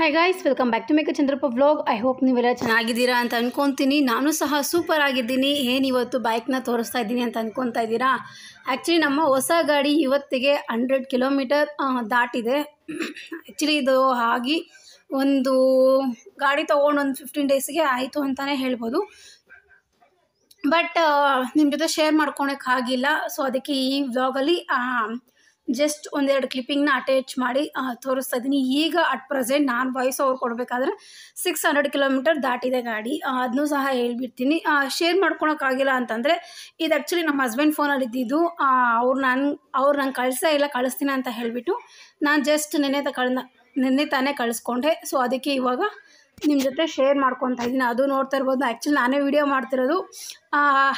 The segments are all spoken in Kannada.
high guys welcome back to ಮೇಕ ಚಂದ್ರಪ್ಪ ಬ್ಲಾಗ್ ಐ ಹೋಪ್ ನೀವೆಲ್ಲ ಚೆನ್ನಾಗಿದ್ದೀರಾ ಅಂತ ಅನ್ಕೊತೀನಿ ನಾನು ಸಹ ಸೂಪರ್ ಆಗಿದ್ದೀನಿ ಏನು ಇವತ್ತು ಬೈಕ್ನ ತೋರಿಸ್ತಾ ಇದ್ದೀನಿ ಅಂತ ಅಂದ್ಕೊತಾ ಇದ್ದೀರಾ ಆ್ಯಕ್ಚುಲಿ ನಮ್ಮ ಹೊಸ ಗಾಡಿ ಇವತ್ತಿಗೆ ಹಂಡ್ರೆಡ್ ಕಿಲೋಮೀಟರ್ ದಾಟಿದೆ ಆ್ಯಕ್ಚುಲಿ ಇದು ಆಗಿ ಒಂದು ಗಾಡಿ ತೊಗೊಂಡು ಒಂದು ಫಿಫ್ಟೀನ್ ಡೇಸ್ಗೆ ಆಯಿತು ಅಂತಲೇ ಹೇಳ್ಬೋದು ಬಟ್ ನಿಮ್ಮ ಜೊತೆ ಶೇರ್ ಮಾಡ್ಕೊಳಕ್ಕಾಗಿಲ್ಲ ಆಗಿಲ್ಲ ಸೊ ಅದಕ್ಕೆ ಈ ವ್ಲಾಗಲ್ಲಿ ಜಸ್ಟ್ ಒಂದೆರಡು ಕ್ಲಿಪ್ಪಿಂಗ್ನ ಅಟ್ಯಾಚ್ ಮಾಡಿ ತೋರಿಸ್ತಾ ಇದ್ದೀನಿ ಈಗ ಅಟ್ ಪ್ರೆಸೆಂಟ್ ನಾನು ವಾಯ್ಸ್ ಅವ್ರು ಕೊಡಬೇಕಾದ್ರೆ ಸಿಕ್ಸ್ ಹಂಡ್ರೆಡ್ ಕಿಲೋಮೀಟರ್ ದಾಟಿದೆ ಗಾಡಿ ಅದನ್ನೂ ಸಹ ಹೇಳ್ಬಿಡ್ತೀನಿ ಶೇರ್ ಮಾಡ್ಕೊಳೋಕ್ಕಾಗಿಲ್ಲ ಅಂತಂದರೆ ಇದು ಆ್ಯಕ್ಚುಲಿ ನಮ್ಮ ಹಸ್ಬೆಂಡ್ ಫೋನಲ್ಲಿ ಇದ್ದಿದ್ದು ಅವ್ರು ನಾನು ಅವ್ರು ನಂಗೆ ಕಳಿಸೇ ಇಲ್ಲ ಕಳಿಸ್ತೀನಿ ಅಂತ ಹೇಳಿಬಿಟ್ಟು ನಾನು ಜಸ್ಟ್ ನೆನೆ ತಗೊಳ್ ನೆನ್ನೆ ತಾನೇ ಕಳಿಸ್ಕೊಂಡೆ ಸೊ ಅದಕ್ಕೆ ಇವಾಗ ನಿಮ್ಮ ಜೊತೆ ಶೇರ್ ಮಾಡ್ಕೊತಾ ಇದ್ದೀನಿ ಅದು ನೋಡ್ತಾ ಇರ್ಬೋದು ಆ್ಯಕ್ಚುಲಿ ನಾನೇ ವೀಡಿಯೋ ಮಾಡ್ತಿರೋದು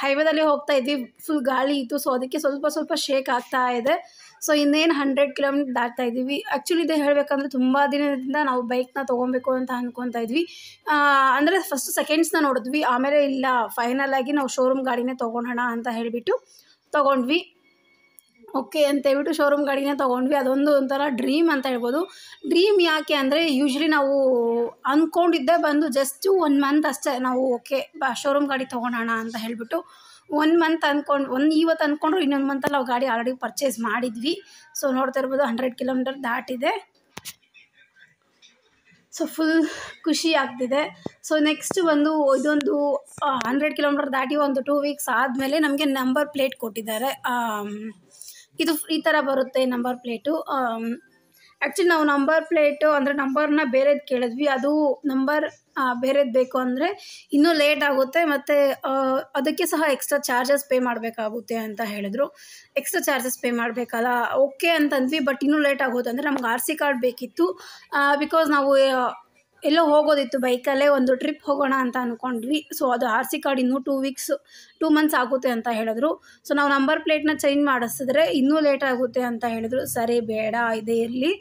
ಹೈವೇದಲ್ಲಿ ಹೋಗ್ತಾ ಇದ್ವಿ ಫುಲ್ ಗಾಳಿ ಇತ್ತು ಸೊ ಅದಕ್ಕೆ ಸ್ವಲ್ಪ ಸ್ವಲ್ಪ ಶೇಕ್ ಆಗ್ತಾ ಇದೆ ಸೊ ಇನ್ನೇನು ಹಂಡ್ರೆಡ್ ಕಿಲೋಮೀಟರ್ ದಾಟ್ತಾ ಇದ್ದೀವಿ ಆ್ಯಕ್ಚುಲಿ ಇದು ಹೇಳಬೇಕಂದ್ರೆ ತುಂಬ ದಿನದಿಂದ ನಾವು ಬೈಕ್ನ ತೊಗೊಬೇಕು ಅಂತ ಅಂದ್ಕೊತಾ ಇದ್ವಿ ಅಂದರೆ ಫಸ್ಟ್ ಸೆಕೆಂಡ್ಸ್ನ ನೋಡಿದ್ವಿ ಆಮೇಲೆ ಇಲ್ಲ ಫೈನಲ್ ಆಗಿ ನಾವು ಶೋರೂಮ್ ಗಾಡಿನೇ ತೊಗೊಳೋಣ ಅಂತ ಹೇಳಿಬಿಟ್ಟು ತೊಗೊಂಡ್ವಿ ಓಕೆ ಅಂತ ಹೇಳ್ಬಿಟ್ಟು ಶೋರೂಮ್ ಗಾಡಿನೇ ತೊಗೊಂಡ್ವಿ ಅದೊಂದು ಒಂಥರ ಡ್ರೀಮ್ ಅಂತ ಹೇಳ್ಬೋದು ಡ್ರೀಮ್ ಯಾಕೆ ಅಂದರೆ ಯೂಶ್ವಲಿ ನಾವು ಅಂದ್ಕೊಂಡಿದ್ದೆ ಬಂದು ಜಸ್ಟು ಒನ್ ಮಂತ್ ಅಷ್ಟೇ ನಾವು ಓಕೆ ಬಾ ಶೋರೂಮ್ ಗಾಡಿ ತೊಗೊಳೋಣ ಅಂತ ಹೇಳಿಬಿಟ್ಟು ಒನ್ ಮಂತ್ ಅಂದ್ಕೊಂಡು ಒಂದು ಇವತ್ತು ಅಂದ್ಕೊಂಡ್ರು ಇನ್ನೊಂದು ಮಂತಲ್ಲಿ ನಾವು ಗಾಡಿ ಆಲ್ರೆಡಿ ಪರ್ಚೇಸ್ ಮಾಡಿದ್ವಿ ಸೊ ನೋಡ್ತಾ ಇರ್ಬೋದು ಹಂಡ್ರೆಡ್ ಕಿಲೋಮೀಟರ್ ದಾಟಿದೆ ಸೊ ಫುಲ್ ಖುಷಿ ಆಗ್ತಿದೆ ಸೊ ನೆಕ್ಸ್ಟ್ ಬಂದು ಇದೊಂದು ಹಂಡ್ರೆಡ್ ಕಿಲೋಮೀಟರ್ ದಾಟಿ ಒಂದು ಟೂ ವೀಕ್ಸ್ ಆದಮೇಲೆ ನಮಗೆ ನಂಬರ್ ಪ್ಲೇಟ್ ಕೊಟ್ಟಿದ್ದಾರೆ ಇದು ಈ ಥರ ಬರುತ್ತೆ ನಂಬರ್ ಪ್ಲೇಟು ಆ್ಯಕ್ಚುಲಿ ನಾವು ನಂಬರ್ ಪ್ಲೇಟು ಅಂದರೆ ನಂಬರ್ನ ಬೇರೆದು ಕೇಳಿದ್ವಿ ಅದು ನಂಬರ್ ಬೇರೆದು ಬೇಕು ಅಂದರೆ ಇನ್ನೂ ಲೇಟ್ ಆಗುತ್ತೆ ಮತ್ತು ಅದಕ್ಕೆ ಸಹ ಎಕ್ಸ್ಟ್ರಾ ಚಾರ್ಜಸ್ ಪೇ ಮಾಡಬೇಕಾಗುತ್ತೆ ಅಂತ ಹೇಳಿದ್ರು ಎಕ್ಸ್ಟ್ರಾ ಚಾರ್ಜಸ್ ಪೇ ಮಾಡಬೇಕಲ್ಲ ಓಕೆ ಅಂತಂದ್ವಿ ಬಟ್ ಇನ್ನೂ ಲೇಟ್ ಆಗುತ್ತೆ ಅಂದರೆ ನಮ್ಗೆ ಆರ್ ಸಿ ಕಾರ್ಡ್ ಬೇಕಿತ್ತು ಬಿಕಾಸ್ ನಾವು ಎಲ್ಲೋ ಹೋಗೋದಿತ್ತು ಬೈಕಲ್ಲೇ ಒಂದು ಟ್ರಿಪ್ ಹೋಗೋಣ ಅಂತ ಅಂದ್ಕೊಂಡ್ವಿ ಸೊ ಅದು ಆರ್ ಸಿ ಕಾರ್ಡ್ ಇನ್ನೂ ಟೂ ವೀಕ್ಸ್ ಟೂ ಮಂತ್ಸ್ ಆಗುತ್ತೆ ಅಂತ ಹೇಳಿದ್ರು ಸೊ ನಾವು ನಂಬರ್ ಪ್ಲೇಟ್ನ ಚೇಂಜ್ ಮಾಡಿಸಿದ್ರೆ ಇನ್ನೂ ಲೇಟ್ ಆಗುತ್ತೆ ಅಂತ ಹೇಳಿದ್ರು ಸರಿ ಬೇಡ ಇದೇ ಇರಲಿ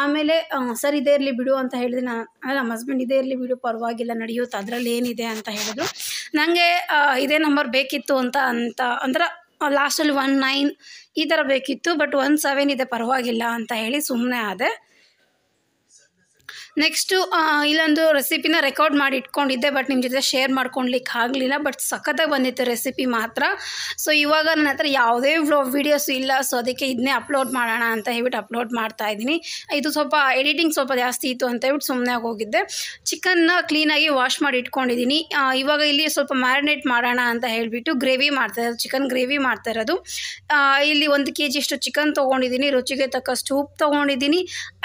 ಆಮೇಲೆ ಸರ್ ಇದೇ ಇರಲಿ ಬಿಡು ಅಂತ ಹೇಳಿದೆ ನಾನು ನಮ್ಮ ಹಸ್ಬೆಂಡ್ ಇದೇ ಇರಲಿ ಬಿಡು ಪರವಾಗಿಲ್ಲ ನಡೆಯುತ್ತೆ ಅದರಲ್ಲಿ ಏನಿದೆ ಅಂತ ಹೇಳಿದ್ರು ನನಗೆ ಇದೇ ನಂಬರ್ ಬೇಕಿತ್ತು ಅಂತ ಅಂತ ಅಂದ್ರೆ ಲಾಸ್ಟಲ್ಲಿ ಒನ್ ನೈನ್ ಈ ಥರ ಬೇಕಿತ್ತು ಬಟ್ ಒನ್ ಸೆವೆನ್ ಇದೆ ಪರವಾಗಿಲ್ಲ ಅಂತ ಹೇಳಿ ಸುಮ್ಮನೆ ಆದೆ ನೆಕ್ಸ್ಟು ಇಲ್ಲೊಂದು ರೆಸಿಪಿನ ರೆಕಾರ್ಡ್ ಮಾಡಿ ಇಟ್ಕೊಂಡಿದ್ದೆ ಬಟ್ ನಿಮ್ಮ ಜೊತೆ ಶೇರ್ ಮಾಡ್ಕೊಳ್ಲಿಕ್ಕೆ ಆಗಲಿಲ್ಲ ಬಟ್ ಸಖತ್ತಾಗಿ ಬಂದಿತ್ತು ರೆಸಿಪಿ ಮಾತ್ರ ಸೊ ಇವಾಗ ನನ್ನ ಹತ್ರ ಯಾವುದೇ ವ್ಲೋ ವೀಡಿಯೋಸ್ ಇಲ್ಲ ಸೊ ಅದಕ್ಕೆ ಇದನ್ನೇ ಅಪ್ಲೋಡ್ ಮಾಡೋಣ ಅಂತ ಹೇಳ್ಬಿಟ್ಟು ಅಪ್ಲೋಡ್ ಮಾಡ್ತಾ ಇದ್ದೀನಿ ಇದು ಸ್ವಲ್ಪ ಎಡಿಟಿಂಗ್ ಸ್ವಲ್ಪ ಜಾಸ್ತಿ ಇತ್ತು ಅಂತ ಹೇಳ್ಬಿಟ್ಟು ಸುಮ್ಮನೆ ಹೋಗಿದ್ದೆ ಚಿಕನ್ನ ಕ್ಲೀನಾಗಿ ವಾಶ್ ಮಾಡಿ ಇಟ್ಕೊಂಡಿದ್ದೀನಿ ಇವಾಗ ಇಲ್ಲಿ ಸ್ವಲ್ಪ ಮ್ಯಾರಿನೇಟ್ ಮಾಡೋಣ ಅಂತ ಹೇಳಿಬಿಟ್ಟು ಗ್ರೇವಿ ಮಾಡ್ತಾ ಇರೋದು ಚಿಕನ್ ಗ್ರೇವಿ ಮಾಡ್ತಾ ಇರೋದು ಇಲ್ಲಿ ಒಂದು ಕೆ ಜಿಯಷ್ಟು ಚಿಕನ್ ತೊಗೊಂಡಿದ್ದೀನಿ ರುಚಿಗೆ ತಕ್ಕಷ್ಟು ಉಪ್ಪು ತೊಗೊಂಡಿದ್ದೀನಿ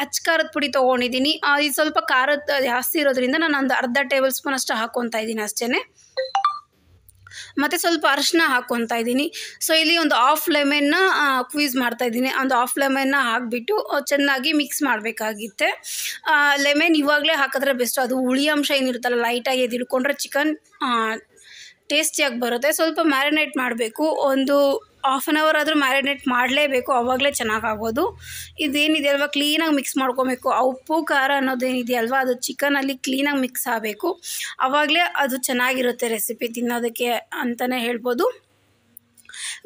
ಅಚ್ಕಾರದ ಪುಡಿ ತೊಗೊಂಡಿದ್ದೀನಿ ಸ್ವಲ್ಪ ಖಾರ ಜಾಸ್ತಿ ಇರೋದ್ರಿಂದ ನಾನು ಒಂದು ಅರ್ಧ ಟೇಬಲ್ ಸ್ಪೂನ್ ಅಷ್ಟು ಹಾಕ್ಕೊತಾ ಇದ್ದೀನಿ ಅಷ್ಟೇ ಮತ್ತು ಸ್ವಲ್ಪ ಅರಶಿನ ಹಾಕ್ಕೊತಾ ಇದ್ದೀನಿ ಸೊ ಇಲ್ಲಿ ಒಂದು ಆಫ್ ಲೆಮನ್ನ ಕ್ವೀಸ್ ಮಾಡ್ತಾ ಇದ್ದೀನಿ ಒಂದು ಆಫ್ ಲೆಮನ್ನ ಹಾಕಿಬಿಟ್ಟು ಚೆನ್ನಾಗಿ ಮಿಕ್ಸ್ ಮಾಡಬೇಕಾಗಿತ್ತೆ ಲೆಮೆನ್ ಇವಾಗಲೇ ಹಾಕಿದ್ರೆ ಬೆಸ್ಟ್ ಅದು ಹುಳಿ ಅಂಶ ಏನಿರುತ್ತಲ್ಲ ಲೈಟಾಗಿ ಅದು ಚಿಕನ್ ಟೇಸ್ಟಿಯಾಗಿ ಬರುತ್ತೆ ಸ್ವಲ್ಪ ಮ್ಯಾರಿನೇಟ್ ಮಾಡಬೇಕು ಒಂದು ಹಾಫ್ ಆನ್ ಅವರ್ ಆದರೂ ಮ್ಯಾರಿನೇಟ್ ಮಾಡಲೇಬೇಕು ಅವಾಗಲೇ ಚೆನ್ನಾಗಾಗೋದು ಇದೇನಿದೆ ಅಲ್ವಾ ಕ್ಲೀನಾಗಿ ಮಿಕ್ಸ್ ಮಾಡ್ಕೋಬೇಕು ಆ ಉಪ್ಪು ಖಾರ ಅನ್ನೋದೇನಿದೆಯಲ್ವಾ ಅದು ಚಿಕನಲ್ಲಿ ಕ್ಲೀನಾಗಿ ಮಿಕ್ಸ್ ಆಗಬೇಕು ಅವಾಗಲೇ ಅದು ಚೆನ್ನಾಗಿರುತ್ತೆ ರೆಸಿಪಿ ತಿನ್ನೋದಕ್ಕೆ ಅಂತಲೇ ಹೇಳ್ಬೋದು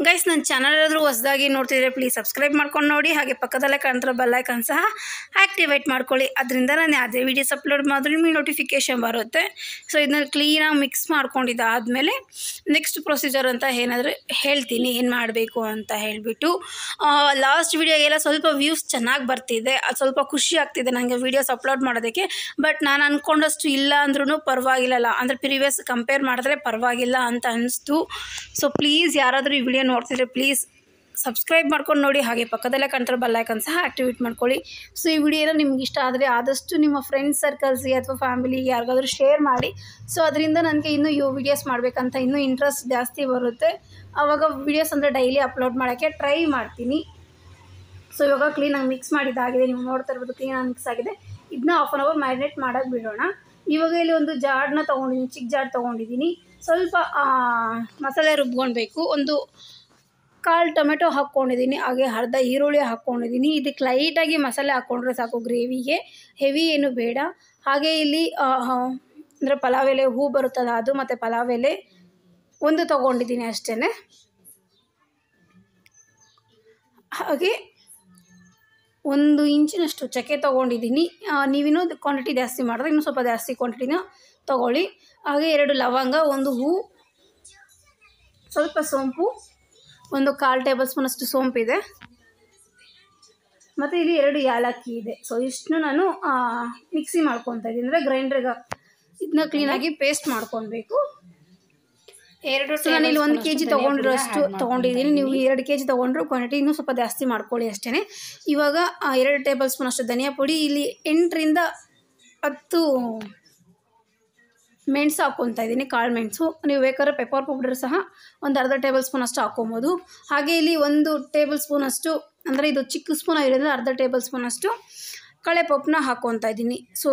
ಗೈಸ್ ನನ್ನ ಚಾನಲ್ ಆದರೂ ಹೊಸದಾಗಿ ನೋಡ್ತಿದ್ರೆ ಪ್ಲೀಸ್ ಸಬ್ಸ್ಕ್ರೈಬ್ ಮಾಡ್ಕೊಂಡು ನೋಡಿ ಹಾಗೆ ಪಕ್ಕದಲ್ಲೇ ಕಾಣ್ತಿರೋ ಬೆಲ್ಲೈಕನ್ ಸಹ ಆ್ಯಕ್ಟಿವೇಟ್ ಮಾಡ್ಕೊಳ್ಳಿ ಅದರಿಂದ ನಾನು ಯಾವುದೇ ವೀಡಿಯೋಸ್ ಅಪ್ಲೋಡ್ ಮಾಡಿದ್ರೆ ನಿಮಗೆ ನೋಟಿಫಿಕೇಷನ್ ಬರುತ್ತೆ ಸೊ ಇದನ್ನ ಕ್ಲೀನಾಗಿ ಮಿಕ್ಸ್ ಮಾಡ್ಕೊಂಡಿದ್ದಾದಮೇಲೆ ನೆಕ್ಸ್ಟ್ ಪ್ರೊಸೀಜರ್ ಅಂತ ಏನಾದರೂ ಹೇಳ್ತೀನಿ ಏನು ಮಾಡಬೇಕು ಅಂತ ಹೇಳಿಬಿಟ್ಟು ಲಾಸ್ಟ್ ವೀಡಿಯೋಗೆಲ್ಲ ಸ್ವಲ್ಪ ವ್ಯೂಸ್ ಚೆನ್ನಾಗಿ ಬರ್ತಿದೆ ಅದು ಸ್ವಲ್ಪ ಖುಷಿ ಆಗ್ತಿದೆ ನನಗೆ ವೀಡಿಯೋಸ್ ಅಪ್ಲೋಡ್ ಮಾಡೋದಕ್ಕೆ ಬಟ್ ನಾನು ಅಂದ್ಕೊಂಡಷ್ಟು ಇಲ್ಲ ಅಂದ್ರೂ ಪರವಾಗಿಲ್ಲಲ್ಲ ಅಂದರೆ ಪ್ರಿವಿಯಸ್ ಕಂಪೇರ್ ಮಾಡಿದ್ರೆ ಪರವಾಗಿಲ್ಲ ಅಂತ ಅನಿಸ್ತು ಸೊ ಪ್ಲೀಸ್ ಯಾರಾದರೂ ಈ ವಿಡಿಯೋ ನೋಡ್ತಿದ್ರೆ ಪ್ಲೀಸ್ ಸಬ್ಸ್ಕ್ರೈಬ್ ಮಾಡ್ಕೊಂಡು ನೋಡಿ ಹಾಗೆ ಪಕ್ಕದಲ್ಲೇ ಕಂಟ್ರೋಲ್ ಬೆಲ್ ಸಹ ಆಕ್ಟಿವೇಟ್ ಮಾಡ್ಕೊಳ್ಳಿ ಸೊ ಈ ವಿಡಿಯೋನ ನಿಮ್ಗೆ ಇಷ್ಟ ಆದರೆ ಆದಷ್ಟು ನಿಮ್ಮ ಫ್ರೆಂಡ್ಸ್ ಸರ್ಕಲ್ಸ್ಗೆ ಅಥವಾ ಫ್ಯಾಮಿಲಿಗೆ ಯಾರಿಗಾದರೂ ಶೇರ್ ಮಾಡಿ ಸೊ ಅದರಿಂದ ನನಗೆ ಇನ್ನೂ ಯು ವಿಡಿಯೋಸ್ ಮಾಡಬೇಕಂತ ಇನ್ನೂ ಇಂಟ್ರೆಸ್ಟ್ ಜಾಸ್ತಿ ಬರುತ್ತೆ ಆವಾಗ ವಿಡಿಯೋಸ್ ಅಂದರೆ ಡೈಲಿ ಅಪ್ಲೋಡ್ ಮಾಡೋಕ್ಕೆ ಟ್ರೈ ಮಾಡ್ತೀನಿ ಸೊ ಇವಾಗ ಕ್ಲೀನಾಗಿ ಮಿಕ್ಸ್ ಮಾಡಿದ್ದಾಗಿದೆ ನೀವು ನೋಡ್ತಾ ಇರ್ಬೋದು ಕ್ಲೀನಾಗಿ ಮಿಕ್ಸ್ ಆಗಿದೆ ಇದನ್ನ ಹಾಫ್ ಆನ್ ಅವರ್ ಮ್ಯಾರಿನೇಟ್ ಮಾಡೋಕ್ಕೆ ಬಿಡೋಣ ಇವಾಗ ಇಲ್ಲಿ ಒಂದು ಜಾಡನ್ನ ತೊಗೊಂಡಿದ್ದೀನಿ ಚಿಕ್ಕ ಜಾಡ್ ತೊಗೊಂಡಿದ್ದೀನಿ ಸ್ವಲ್ಪ ಮಸಾಲೆ ರುಬ್ಕೊಳ್ಬೇಕು ಒಂದು ಕಾಳು ಟೊಮೆಟೊ ಹಾಕ್ಕೊಂಡಿದ್ದೀನಿ ಹಾಗೆ ಅರ್ಧ ಈರುಳ್ಳಿ ಹಾಕ್ಕೊಂಡಿದ್ದೀನಿ ಇದಕ್ಕೆ ಲೈಟಾಗಿ ಮಸಾಲೆ ಹಾಕ್ಕೊಂಡ್ರೆ ಸಾಕು ಗ್ರೇವಿಗೆ ಹೆವಿ ಏನು ಬೇಡ ಹಾಗೆ ಇಲ್ಲಿ ಅಂದರೆ ಪಲಾವ್ ಎಲೆ ಹೂ ಬರುತ್ತಲ್ಲ ಅದು ಮತ್ತು ಪಲಾವ್ ಎಲೆ ಒಂದು ತೊಗೊಂಡಿದ್ದೀನಿ ಅಷ್ಟೇ ಹಾಗೆ ಒಂದು ಇಂಚಿನಷ್ಟು ಚಕ್ಕೆ ತೊಗೊಂಡಿದ್ದೀನಿ ನೀವಿನ್ನೂ ಕ್ವಾಂಟಿಟಿ ಜಾಸ್ತಿ ಮಾಡಿದ್ರೆ ಇನ್ನೂ ಸ್ವಲ್ಪ ಜಾಸ್ತಿ ಕ್ವಾಂಟಿಟಿನ ತೊಗೊಳ್ಳಿ ಹಾಗೆ ಎರಡು ಲವಂಗ ಒಂದು ಹೂ ಸ್ವಲ್ಪ ಸೋಂಪು ಒಂದು ಕಾಲು ಟೇಬಲ್ ಸ್ಪೂನಷ್ಟು ಸೋಂಪಿದೆ ಮತ್ತು ಇಲ್ಲಿ ಎರಡು ಏಲಕ್ಕಿ ಇದೆ ಸೊ ಇಷ್ಟನ್ನು ನಾನು ಮಿಕ್ಸಿ ಮಾಡ್ಕೊತಾ ಇದ್ದೀನಿ ಅಂದರೆ ಗ್ರೈಂಡ್ರಿಗೆ ಇದನ್ನ ಕ್ಲೀನಾಗಿ ಪೇಸ್ಟ್ ಮಾಡ್ಕೊಬೇಕು ಎರಡು ನಾನು ಇಲ್ಲಿ ಒಂದು ಕೆ ಜಿ ತೊಗೊಂಡಿರೋ ಅಷ್ಟು ತೊಗೊಂಡಿದ್ದೀನಿ ನೀವು ಎರಡು ಕೆ ಜಿ ತೊಗೊಂಡ್ರು ಕ್ವಾಂಟಿಟಿ ಇನ್ನೂ ಸ್ವಲ್ಪ ಜಾಸ್ತಿ ಮಾಡ್ಕೊಳ್ಳಿ ಅಷ್ಟೇ ಇವಾಗ ಎರಡು ಟೇಬಲ್ ಸ್ಪೂನ್ ಅಷ್ಟು ಧನಿಯಾ ಪುಡಿ ಇಲ್ಲಿ ಎಂಟರಿಂದ ಹತ್ತು ಮೆಣಸು ಹಾಕ್ಕೊತಾ ಇದ್ದೀನಿ ಕಾಳು ಮೆಣಸು ನೀವು ಬೇಕಾದ್ರೆ ಪೆಪ್ಪರ್ ಪೌಡರ್ ಸಹ ಒಂದು ಅರ್ಧ ಟೇಬಲ್ ಸ್ಪೂನ್ ಅಷ್ಟು ಹಾಕ್ಕೊಬೋದು ಹಾಗೆ ಇಲ್ಲಿ ಒಂದು ಟೇಬಲ್ ಸ್ಪೂನ್ ಅಷ್ಟು ಅಂದರೆ ಇದು ಚಿಕ್ಕ ಸ್ಪೂನ್ ಆಗಿರೋದ್ರಿಂದ ಅರ್ಧ ಟೇಬಲ್ ಸ್ಪೂನ್ ಅಷ್ಟು ಕಳೆ ಪಪ್ಪನ್ನ ಹಾಕ್ಕೊಂತ ಇದ್ದೀನಿ ಸೊ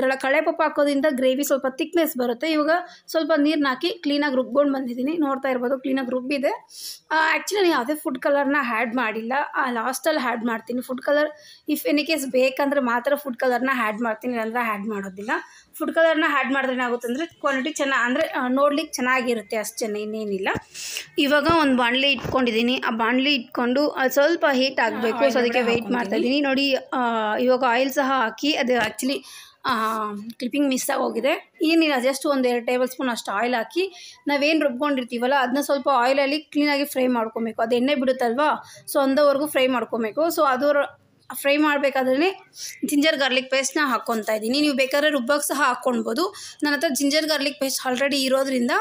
ಕಳೆ ಕಳೆಪಪ್ಪು ಹಾಕೋದ್ರಿಂದ ಗ್ರೇವಿ ಸ್ವಲ್ಪ ತಿಕ್ನೆಸ್ ಬರುತ್ತೆ ಇವಾಗ ಸ್ವಲ್ಪ ನೀರನ್ನ ಹಾಕಿ ಕ್ಲೀನಾಗಿ ರುಬ್ಕೊಂಡು ಬಂದಿದ್ದೀನಿ ನೋಡ್ತಾ ಇರ್ಬೋದು ಕ್ಲೀನಾಗಿ ರುಬ್ಬಿದೆ ಆ್ಯಕ್ಚುಲಿ ನಾನು ಯಾವುದೇ ಫುಡ್ ಕಲರ್ನ ಹ್ಯಾಡ್ ಮಾಡಿಲ್ಲ ಆ ಲಾಸ್ಟಲ್ಲಿ ಹ್ಯಾಡ್ ಮಾಡ್ತೀನಿ food colour if any case ಬೇಕಂದ್ರೆ ಮಾತ್ರ ಫುಡ್ ಕಲರ್ನ ಹ್ಯಾಡ್ ಮಾಡ್ತೀನಿ ಇಲ್ಲಾಂದರೆ ಹ್ಯಾಡ್ ಮಾಡೋದಿಲ್ಲ ಫುಡ್ ಕಲರ್ನ ಆ್ಯಡ್ ಮಾಡಿದ್ರೆ ಏನಾಗುತ್ತೆ ಅಂದರೆ ಕ್ವಾಲಿಟಿ ಚೆನ್ನಾಗಿ ಅಂದರೆ ನೋಡ್ಲಿಕ್ಕೆ ಚೆನ್ನಾಗಿರುತ್ತೆ ಅಷ್ಟು ಚೆನ್ನಾಗಿ ಇನ್ನೇನಿಲ್ಲ ಇವಾಗ ಒಂದು ಬಾಣಲೆ ಇಟ್ಕೊಂಡಿದ್ದೀನಿ ಆ ಬಾಣಲೆ ಇಟ್ಕೊಂಡು ಅದು ಸ್ವಲ್ಪ ಹೀಟ್ ಆಗಬೇಕು ಸೊ ಅದಕ್ಕೆ ವೆಯ್ಟ್ ಮಾಡ್ತಾಯಿದ್ದೀನಿ ನೋಡಿ ಇವಾಗ ಆಯಿಲ್ ಸಹ ಹಾಕಿ ಅದು ಆ್ಯಕ್ಚುಲಿ ಕ್ಲಿಪ್ಪಿಂಗ್ ಮಿಸ್ ಆಗೋಗಿದೆ ಏನಿಲ್ಲ ಜಸ್ಟ್ ಒಂದು ಎರಡು ಟೇಬಲ್ ಸ್ಪೂನ್ ಅಷ್ಟು ಆಯಿಲ್ ಹಾಕಿ ನಾವೇನು ರುಬ್ಕೊಂಡಿರ್ತೀವಲ್ಲ ಅದನ್ನ ಸ್ವಲ್ಪ ಆಯಿಲಲ್ಲಿ ಕ್ಲೀನಾಗಿ ಫ್ರೈ ಮಾಡ್ಕೊಬೇಕು ಅದು ಎಣ್ಣೆ ಬಿಡುತ್ತಲ್ವಾ ಸೊ ಅಂದವರೆಗೂ ಫ್ರೈ ಮಾಡ್ಕೊಬೇಕು ಸೊ ಅದರ ಫ್ರೈ ಮಾಡಬೇಕಾದ್ರೆ ಜಿಂಜರ್ ಗಾರ್ಲಿಕ್ ಪೇಸ್ಟ್ನ ಹಾಕ್ಕೊತಾ ಇದ್ದೀನಿ ನೀವು ಬೇಕಾದ್ರೆ ರುಬ್ಬಕ್ಕೆ ಸಹ ಹಾಕ್ಕೊಳ್ಬೋದು ನನ್ನ ಹತ್ರ ಜಿಂಜರ್ ಗಾರ್ಲಿಕ್ ಪೇಸ್ಟ್ ಆಲ್ರೆಡಿ ಇರೋದ್ರಿಂದ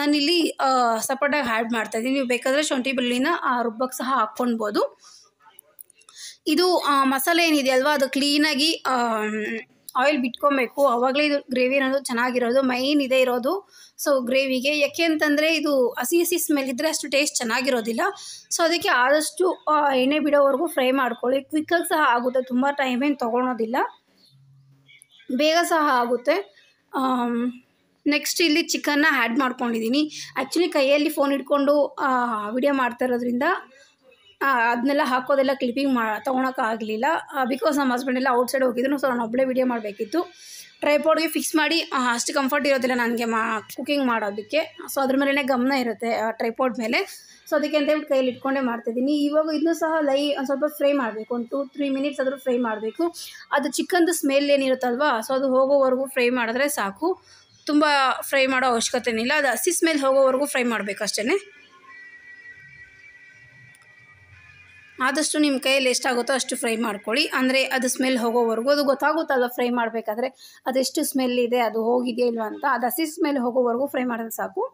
ನಾನಿಲ್ಲಿ ಸಪೋಟಾಗಿ ಆ್ಯಡ್ ಮಾಡ್ತಾಯಿದ್ದೀನಿ ನೀವು ಬೇಕಾದರೆ ಶುಂಠಿ ಬೆಳ್ಳಿನ ರುಬ್ಬಕ್ಕೆ ಸಹ ಹಾಕ್ಕೊಳ್ಬೋದು ಇದು ಮಸಾಲೆ ಏನಿದೆ ಅಲ್ವಾ ಅದು ಕ್ಲೀನಾಗಿ ಆಯಿಲ್ ಬಿಟ್ಕೊಬೇಕು ಆವಾಗಲೇ ಇದು ಗ್ರೇವಿ ಅನ್ನೋದು ಚೆನ್ನಾಗಿರೋದು ಮೈನ್ ಇದೇ ಇರೋದು ಸೊ ಗ್ರೇವಿಗೆ ಯಾಕೆ ಅಂತಂದರೆ ಇದು ಹಸಿ ಹಸಿ ಸ್ಮೆಲ್ ಇದ್ದರೆ ಅಷ್ಟು ಟೇಸ್ಟ್ ಚೆನ್ನಾಗಿರೋದಿಲ್ಲ ಸೊ ಅದಕ್ಕೆ ಆದಷ್ಟು ಎಣ್ಣೆ ಬಿಡೋವರೆಗೂ ಫ್ರೈ ಮಾಡ್ಕೊಳ್ಳಿ ಕ್ವಿಕ್ಕಾಗಿ ಸಹ ಆಗುತ್ತೆ ತುಂಬ ಟೈಮ್ ಏನು ತೊಗೊಳೋದಿಲ್ಲ ಬೇಗ ಸಹ ಆಗುತ್ತೆ ನೆಕ್ಸ್ಟ್ ಇಲ್ಲಿ ಚಿಕನ್ನ ಆ್ಯಡ್ ಮಾಡ್ಕೊಂಡಿದ್ದೀನಿ ಆ್ಯಕ್ಚುಲಿ ಕೈಯಲ್ಲಿ ಫೋನ್ ಹಿಡ್ಕೊಂಡು ವಿಡಿಯೋ ಮಾಡ್ತಾ ಇರೋದ್ರಿಂದ ಅದನ್ನೆಲ್ಲ ಹಾಕೋದೆಲ್ಲ ಕ್ಲಿಪ್ಪಿಂಗ್ ಮಾ ತೊಗೊಳಕ್ಕಾಗಲಿಲ್ಲ ಬಿಕಾಸ್ ನಮ್ಮ ಹಸ್ಬೆಂಡ್ ಎಲ್ಲ ಔಟ್ಸೈಡ್ ಹೋಗಿದ್ರು ಸೊ ನಾನು ಒಬ್ಬಳೇ ವೀಡಿಯೋ ಮಾಡಬೇಕಿತ್ತು ಟ್ರೈಪೋರ್ಡ್ಗೆ ಫಿಕ್ಸ್ ಮಾಡಿ ಅಷ್ಟು ಕಂಫರ್ಟ್ ಇರೋದಿಲ್ಲ ನನಗೆ ಮಾ ಕುಕಿಂಗ್ ಮಾಡೋದಕ್ಕೆ ಸೊ ಅದ್ರ ಮೇಲೇ ಗಮನ ಇರುತ್ತೆ ಟ್ರೈಪಾಡ್ ಮೇಲೆ ಸೊ ಅದಕ್ಕೆ ಅಂತ ಹೇಳಿ ಕೈಯಲ್ಲಿ ಇಟ್ಕೊಂಡೇ ಮಾಡ್ತಿದ್ದೀನಿ ಇವಾಗ ಇನ್ನೂ ಸಹ ಲೈ ಒಂದು ಸ್ವಲ್ಪ ಫ್ರೈ ಮಾಡಬೇಕು ಒಂದು ಟೂ ತ್ರೀ ಮಿನಿಟ್ಸ್ ಆದರೂ ಫ್ರೈ ಮಾಡಬೇಕು ಅದು ಚಿಕನ್ದು ಸ್ಮೆಲ್ ಏನಿರುತ್ತಲ್ವಾ ಸೊ ಅದು ಹೋಗೋವರೆಗೂ ಫ್ರೈ ಮಾಡಿದ್ರೆ ಸಾಕು ತುಂಬ ಫ್ರೈ ಮಾಡೋ ಅವಶ್ಯಕತೆ ಇಲ್ಲ ಅದು ಹಸಿ ಸ್ಮೆಲ್ ಹೋಗೋವರೆಗೂ ಫ್ರೈ ಮಾಡಬೇಕು ಅಷ್ಟೇ ಆದಷ್ಟು ನಿಮ್ಮ ಕೈಯಲ್ಲಿ ಎಷ್ಟಾಗುತ್ತೋ ಅಷ್ಟು ಫ್ರೈ ಮಾಡ್ಕೊಳ್ಳಿ ಅಂದರೆ ಅದು ಸ್ಮೆಲ್ ಹೋಗೋವರೆಗೂ ಅದು ಗೊತ್ತಾಗುತ್ತಲ್ಲ ಫ್ರೈ ಮಾಡಬೇಕಾದ್ರೆ ಅದೆಷ್ಟು ಸ್ಮೆಲ್ ಇದೆ ಅದು ಹೋಗಿದೆಯಾ ಇಲ್ವಾ ಅಂತ ಅದು ಹಸಿ ಸ್ಮೆಲ್ ಹೋಗೋವರೆಗೂ ಫ್ರೈ ಮಾಡಿದ್ರೆ ಸಾಕು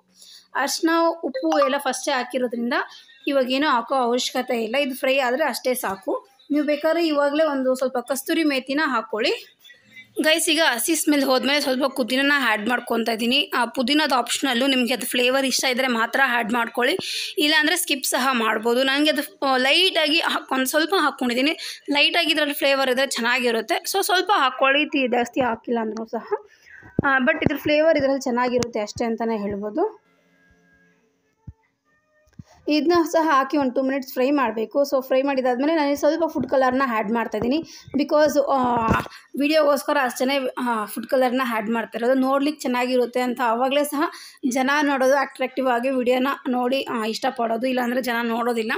ಅರ್ಶಿನ ಉಪ್ಪು ಎಲ್ಲ ಫಸ್ಟೇ ಹಾಕಿರೋದ್ರಿಂದ ಇವಾಗೇನೋ ಹಾಕೋ ಅವಶ್ಯಕತೆ ಇಲ್ಲ ಇದು ಫ್ರೈ ಆದರೆ ಅಷ್ಟೇ ಸಾಕು ನೀವು ಬೇಕಾದ್ರೆ ಇವಾಗಲೇ ಒಂದು ಸ್ವಲ್ಪ ಕಸ್ತೂರಿ ಮೇಥಿನ ಹಾಕ್ಕೊಳ್ಳಿ ಗೈಸ್ ಈಗ ಹಸಿ ಸ್ಮೆಲ್ ಹೋದ್ಮೇಲೆ ಸ್ವಲ್ಪ ಪುದೀನ ಆ್ಯಡ್ ಮಾಡ್ಕೊತಾ ಇದ್ದೀನಿ ಆ ಪುದೀನದ ಆಪ್ಷನಲ್ಲು ನಿಮಗೆ ಅದು ಫ್ಲೇವರ್ ಇಷ್ಟ ಇದ್ದರೆ ಮಾತ್ರ ಆ್ಯಡ್ ಮಾಡ್ಕೊಳ್ಳಿ ಇಲ್ಲಾಂದರೆ ಸ್ಕಿಪ್ ಸಹ ಮಾಡ್ಬೋದು ನನಗೆ ಅದು ಲೈಟಾಗಿ ಹಾಕೊಂಡು ಸ್ವಲ್ಪ ಹಾಕ್ಕೊಂಡಿದ್ದೀನಿ ಲೈಟಾಗಿ ಇದರಲ್ಲಿ ಫ್ಲೇವರ್ ಇದ್ದರೆ ಚೆನ್ನಾಗಿರುತ್ತೆ ಸೊ ಸ್ವಲ್ಪ ಹಾಕ್ಕೊಳ್ಳಿ ಜಾಸ್ತಿ ಹಾಕಿಲ್ಲ ಅಂದರೂ ಸಹ ಬಟ್ ಇದ್ರ ಫ್ಲೇವರ್ ಇದರಲ್ಲಿ ಚೆನ್ನಾಗಿರುತ್ತೆ ಅಷ್ಟೇ ಅಂತಲೇ ಹೇಳ್ಬೋದು ಇದನ್ನ ಸಹ ಹಾಕಿ ಒಂದು ಟೂ ಮಿನಿಟ್ಸ್ ಫ್ರೈ ಮಾಡಬೇಕು ಸೊ ಫ್ರೈ ಮಾಡಿದಾದಮೇಲೆ ನಾನು ಸ್ವಲ್ಪ ಫುಡ್ ಕಲರ್ನ ಆ್ಯಡ್ ಮಾಡ್ತಾಯಿದ್ದೀನಿ ಬಿಕಾಸ್ ವಿಡಿಯೋಗೋಸ್ಕರ ಚೆನ್ನಾಗಿ ಫುಡ್ ಕಲರ್ನ ಆ್ಯಡ್ ಮಾಡ್ತಾ ಇರೋದು ನೋಡ್ಲಿಕ್ಕೆ ಚೆನ್ನಾಗಿರುತ್ತೆ ಅಂತ ಆವಾಗಲೇ ಸಹ ಜನ ನೋಡೋದು ಅಟ್ರಾಕ್ಟಿವ್ ಆಗಿ ವಿಡಿಯೋನ ನೋಡಿ ಇಷ್ಟಪಡೋದು ಇಲ್ಲಾಂದರೆ ಜನ ನೋಡೋದಿಲ್ಲ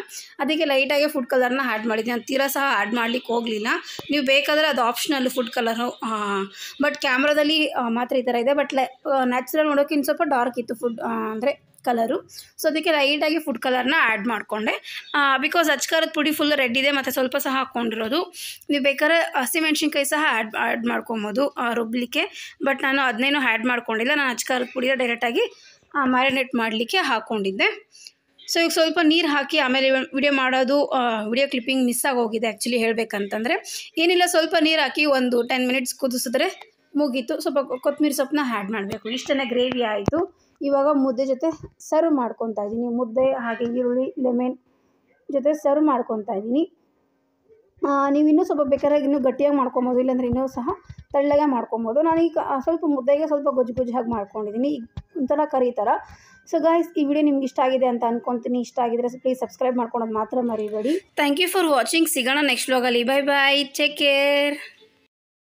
ಅದಕ್ಕೆ ಲೈಟಾಗಿ ಫುಡ್ ಕಲರ್ನ ಆ್ಯಡ್ ಮಾಡಿದ್ದೀನಿ ನಾನು ತೀರಾ ಸಹ ಆ್ಯಡ್ ಮಾಡಲಿಕ್ಕೆ ಹೋಗಲಿಲ್ಲ ನೀವು ಬೇಕಾದರೆ ಅದು ಆಪ್ಷನಲ್ ಫುಡ್ ಕಲರು ಬಟ್ ಕ್ಯಾಮ್ರಾದಲ್ಲಿ ಮಾತ್ರ ಈ ಥರ ಇದೆ ಬಟ್ ಲೈ ನ್ಯಾಚುರಲ್ ನೋಡೋಕೆ ಇನ್ನು ಸ್ವಲ್ಪ ಡಾರ್ಕ್ ಇತ್ತು ಫುಡ್ ಅಂದರೆ ಕಲರು ಸೊ ಅದಕ್ಕೆ ಲೈಟಾಗಿ ಫುಡ್ ಕಲರ್ನ ಆ್ಯಡ್ ಮಾಡಿಕೊಂಡೆ ಬಿಕಾಸ್ ಅಚ್ಕಾರದ ಪುಡಿ ಫುಲ್ ರೆಡ್ ಇದೆ ಮತ್ತು ಸ್ವಲ್ಪ ಸಹ ಹಾಕ್ಕೊಂಡಿರೋದು ನೀವು ಬೇಕಾದ್ರೆ ಹಸಿಮೆಣ್ಸಿನ್ಕಾಯಿ ಸಹ ಆ್ಯಡ್ ಆ್ಯಡ್ ಮಾಡ್ಕೊಬೋದು ರುಬ್ಬಲಿಕ್ಕೆ ಬಟ್ ನಾನು ಅದನ್ನೇನು ಆ್ಯಡ್ ಮಾಡ್ಕೊಂಡಿಲ್ಲ ನಾನು ಅಚ್ಕಾರದ ಪುಡಿನ ಡೈರೆಕ್ಟಾಗಿ ಮ್ಯಾರಿನೇಟ್ ಮಾಡಲಿಕ್ಕೆ ಹಾಕ್ಕೊಂಡಿದ್ದೆ ಸೊ ಈಗ ಸ್ವಲ್ಪ ನೀರು ಹಾಕಿ ಆಮೇಲೆ ವಿಡಿಯೋ ಮಾಡೋದು ವಿಡಿಯೋ ಕ್ಲಿಪ್ಪಿಂಗ್ ಮಿಸ್ ಆಗೋಗಿದೆ ಆ್ಯಕ್ಚುಲಿ ಹೇಳಬೇಕಂತಂದರೆ ಏನಿಲ್ಲ ಸ್ವಲ್ಪ ನೀರು ಹಾಕಿ ಒಂದು ಟೆನ್ ಮಿನಿಟ್ಸ್ ಕುದಿಸಿದ್ರೆ ಮುಗೀತು ಸ್ವಲ್ಪ ಕೊತ್ತಂಬರಿ ಸೊಪ್ಪನ್ನ ಆ್ಯಡ್ ಮಾಡಬೇಕು ಇಷ್ಟನೇ ಗ್ರೇವಿ ಆಯಿತು ಇವಾಗ ಮುದ್ದೆ ಜೊತೆ ಸರ್ವ್ ಮಾಡ್ಕೊತಾ ಇದ್ದೀನಿ ಮುದ್ದೆ ಹಾಗೆ ಈರುಳ್ಳಿ ಲೆಮೆನ್ ಜೊತೆ ಸರ್ವ್ ಮಾಡ್ಕೊತಾ ಇದ್ದೀನಿ ನೀವು ಇನ್ನೂ ಸ್ವಲ್ಪ ಬೇಕಾದ್ರೆ ಇನ್ನೂ ಗಟ್ಟಿಯಾಗಿ ಮಾಡ್ಕೊಬೋದು ಇಲ್ಲಾಂದರೆ ಇನ್ನೂ ಸಹ ತೆಳ್ಳಗೆ ಮಾಡ್ಕೊಬೋದು ನಾನು ಈಗ ಸ್ವಲ್ಪ ಮುದ್ದೆಗೆ ಸ್ವಲ್ಪ ಗೊಜ್ಜು ಗೊಜ್ಜು ಹಾಗೆ ಮಾಡ್ಕೊಂಡಿದ್ದೀನಿ ಒಂಥರ ಕರಿ ಸೊ ಗಾಯ್ಸ್ ಈ ವಿಡಿಯೋ ನಿಮ್ಗೆ ಇಷ್ಟ ಆಗಿದೆ ಅಂತ ಅನ್ಕೊತೀನಿ ಇಷ್ಟ ಆಗಿದ್ರೆ ಪ್ಲೀಸ್ ಸಬ್ಸ್ಕ್ರೈಬ್ ಮಾಡ್ಕೊಂಡು ಮಾತ್ರ ಮರಿಬೇಡಿ ಥ್ಯಾಂಕ್ ಯು ಫಾರ್ ವಾಚಿಂಗ್ ಸಿಗೋಣ ನೆಕ್ಸ್ಟ್ ವ್ಲಾಗಲ್ಲಿ ಬೈ ಬೈ ಟೇಕ್ ಕೇರ್